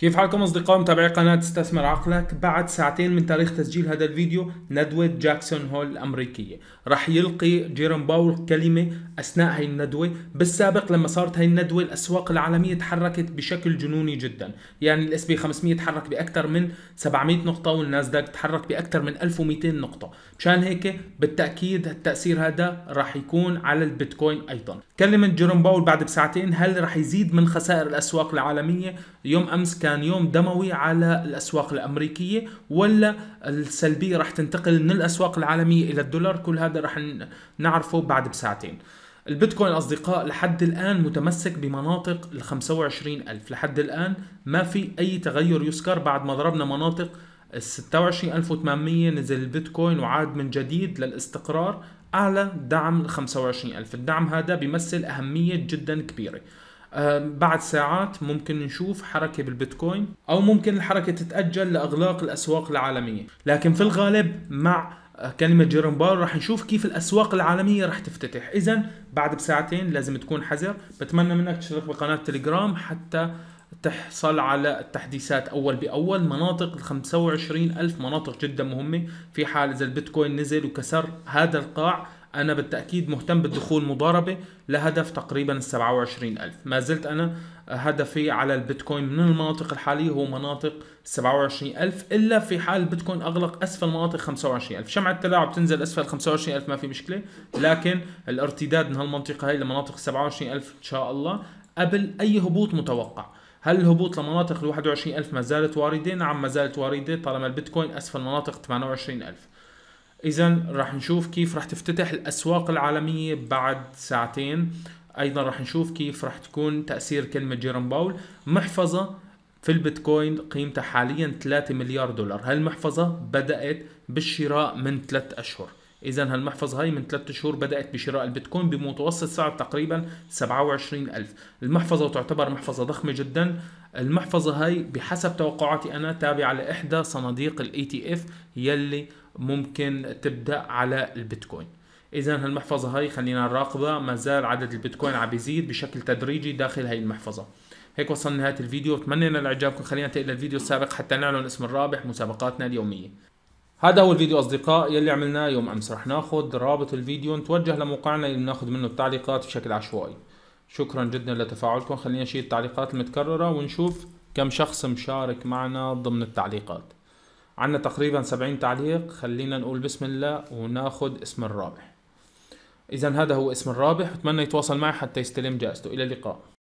كيف حالكم أصدقاء متابعي قناة استثمر عقلك بعد ساعتين من تاريخ تسجيل هذا الفيديو ندوة جاكسون هول الأمريكية رح يلقي جيرم باول كلمة أثناء هاي الندوة بالسابق لما صارت هاي الندوة الأسواق العالمية تحركت بشكل جنوني جدا يعني الاس بي 500 تحرك بأكثر من 700 نقطة والناسداك تحرك بأكثر من 1200 نقطة مشان هيك بالتأكيد التأثير هذا رح يكون على البيتكوين أيضا كلمة جيرم باول بعد بساعتين هل رح يزيد من خسائر الأسواق العالمية يوم أمس كان كان يوم دموي على الاسواق الامريكيه ولا السلبيه راح تنتقل من الاسواق العالميه الى الدولار كل هذا راح نعرفه بعد بساعتين البيتكوين أصدقاء لحد الآن متمسك بمناطق ال 25000 لحد الآن ما في أي تغير يذكر بعد ما ضربنا مناطق ال 26800 نزل البيتكوين وعاد من جديد للاستقرار أعلى دعم ال 25000 الدعم هذا بيمثل أهمية جدا كبيرة بعد ساعات ممكن نشوف حركة بالبيتكوين أو ممكن الحركة تتأجل لأغلاق الأسواق العالمية لكن في الغالب مع آه، كلمة جيرون بار راح نشوف كيف الأسواق العالمية راح تفتتح إذا بعد بساعتين لازم تكون حذر بتمنى منك تشترك بقناة تليجرام حتى تحصل على التحديثات أول بأول مناطق ال 25 ألف مناطق جدا مهمة في حال إذا البيتكوين نزل وكسر هذا القاع أنا بالتأكيد مهتم بالدخول مضاربة لهدف تقريبا ال 27000 ما زلت أنا آه، هدفي على البيتكوين من المناطق الحالية هو مناطق 27000 إلا في حال البيتكوين أغلق أسفل مناطق 25000 شمعة التلاعب تنزل أسفل 25000 ما في مشكلة لكن الارتداد من هالمنطقة هي لمناطق 27000 إن شاء الله قبل أي هبوط متوقع هل الهبوط لمناطق ال 21000 ما زالت واردة؟ نعم ما زالت واردة طالما البيتكوين أسفل مناطق 28000 اذا راح نشوف كيف راح تفتتح الاسواق العالميه بعد ساعتين ايضا راح نشوف كيف راح تكون تاثير كلمه جيرم باول محفظه في البيتكوين قيمتها حاليا 3 مليار دولار هالمحفظه بدات بالشراء من 3 اشهر اذا هالمحفظه هاي من 3 شهور بدات بشراء البيتكوين بمتوسط سعر تقريبا 27000 المحفظه تعتبر محفظه ضخمه جدا المحفظه هاي بحسب توقعاتي انا تابعه لاحدى صناديق الاي تي اف يلي ممكن تبدا على البيتكوين اذا هالمحفظه هاي خلينا نراقبها ما زال عدد البيتكوين عم بيزيد بشكل تدريجي داخل هاي المحفظه هيك وصلنا نهاية الفيديو اتمنى ان اعجابكم خلينا ننتقل للفيديو السابق حتى نعلن اسم الرابح مسابقاتنا اليوميه هذا هو الفيديو اصدقاء يلي عملناه يوم امس رح ناخذ رابط الفيديو نتوجه لموقعنا اللي بناخذ منه التعليقات بشكل عشوائي شكرا جدا لتفاعلكم خلينا نشيل التعليقات المتكرره ونشوف كم شخص مشارك معنا ضمن التعليقات عندنا تقريبا 70 تعليق خلينا نقول بسم الله وناخذ اسم الرابح اذا هذا هو اسم الرابح بتمنى يتواصل معي حتى يستلم جائزته الى اللقاء